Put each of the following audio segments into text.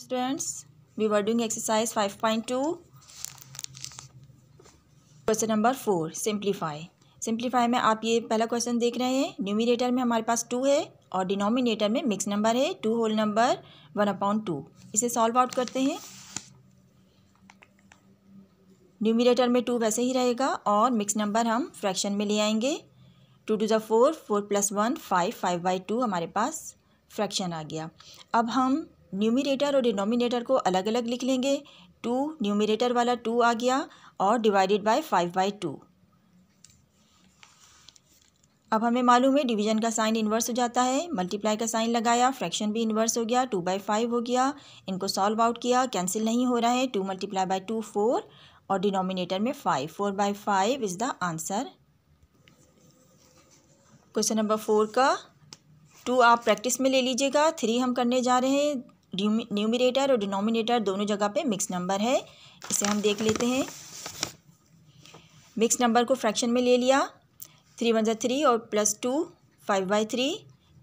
students we were doing exercise five point two question number four simplify simplify में आप ये पहला question देख रहे हैं न्यूमिनेटर में हमारे पास टू है और डिनोमिनेटर में मिक्स नंबर है two whole number one upon two इसे सॉल्व आउट करते हैं न्यूमिनेटर में टू वैसे ही रहेगा और मिक्स नंबर हम फ्रैक्शन में ले आएंगे टू टू ज़ा four four plus one five five by two हमारे पास फ्रैक्शन आ गया अब हम न्यूमिनेटर और डिनोमिनेटर को अलग अलग लिख लेंगे टू न्यूमिनेटर वाला टू आ गया और divided by five by two अब हमें मालूम है डिवीजन का साइन इन्वर्स हो जाता है मल्टीप्लाई का साइन लगाया फ्रैक्शन भी इन्वर्स हो गया टू बाई फाइव हो गया इनको सॉल्व आउट किया कैंसिल नहीं हो रहा है two multiply by two four और डिनोमिनेटर में five four by five is the answer question number four का टू आप प्रैक्टिस में ले लीजिएगा थ्री हम करने जा रहे हैं न्यूमिनेटर और डिनोमिनेटर दोनों जगह पे मिक्स नंबर है इसे हम देख लेते हैं मिक्स नंबर को फ्रैक्शन में ले लिया थ्री वन ज़ा थ्री और plus two five by three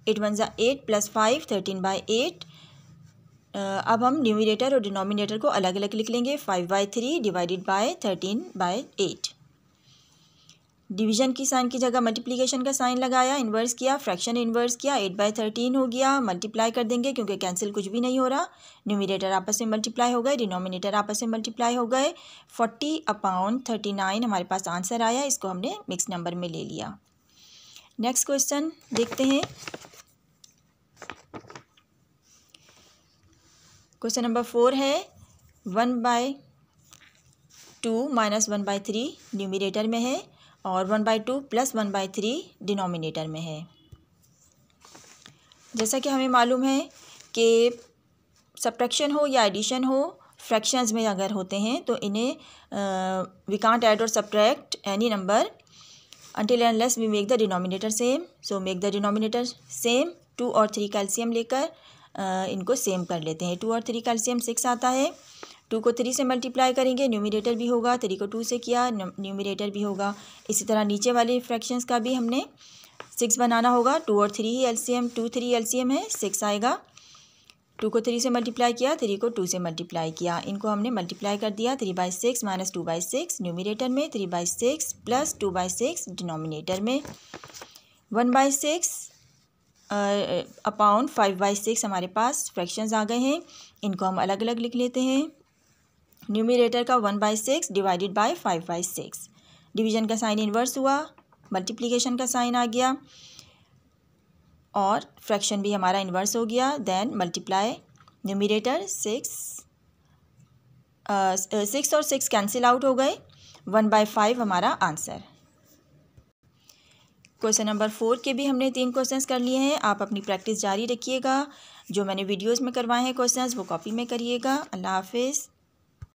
eight one ज़ा eight plus five thirteen by eight अब हम न्यूमिनेटर और डिनोमिनेटर को अलग अलग लिख लेंगे five by three divided by thirteen by eight division की साइन की जगह मल्टीप्लिकेशन का साइन लगाया इन्वर्स किया फ्रैक्शन इन्वर्स किया एट बाई थर्टीन हो गया मल्टीप्लाई कर देंगे क्योंकि कैंसिल कुछ भी नहीं हो रहा न्यूमिनेटर आपस में मल्टीप्लाई हो गए डिनोमिनेटर आपस में मल्टीप्लाई हो गए फोर्टी अपाउन थर्टी नाइन हमारे पास आंसर आया इसको हमने मिक्स नंबर में ले लिया नेक्स्ट क्वेश्चन देखते हैं क्वेश्चन नंबर फोर है one by two minus one by three numerator में है और one by two plus one by three denominator में है जैसा कि हमें मालूम है कि सब्ट्रैक्शन हो या एडिशन हो फ्रैक्शंस में अगर होते हैं तो इन्हें वी कांट ऐड और subtract any number until and unless we make the denominator same so make the denominator same two और थ्री कैल्शियम लेकर uh, इनको सेम कर लेते हैं टू और थ्री कैल्शियम सिक्स आता है टू को थ्री से मल्टीप्लाई करेंगे न्यूमिनेटर भी होगा थ्री को टू से किया न्यूमिनेटर भी होगा इसी तरह नीचे वाले फ्रैक्शंस का भी हमने सिक्स बनाना होगा टू और थ्री ही L C M two three L C M है सिक्स आएगा टू को थ्री से मल्टीप्लाई किया थ्री को टू से मल्टीप्लाई किया इनको हमने मल्टीप्लाई कर दिया three by six minus two by six numerator में three by six plus two by six denominator में one by six upon five by six हमारे पास फ्रैक्शंस आ गए हैं इनको हम अलग अलग लिख लेते हैं न्यूमिरेटर का one by six divided by five by six division का साइन इन्वर्स हुआ मल्टीप्लिकेशन का साइन आ गया और फ्रैक्शन भी हमारा इन्वर्स हो गया then multiply numerator six six और सिक्स कैंसिल आउट हो गए वन बाई फाइव हमारा आंसर क्वेश्चन नंबर फोर के भी हमने तीन क्वेश्चंस कर लिए हैं आप अपनी प्रैक्टिस जारी रखिएगा जो मैंने वीडियोस में करवाए हैं क्वेश्चंस वो कॉपी में करिएगा अल्लाह हाफिज़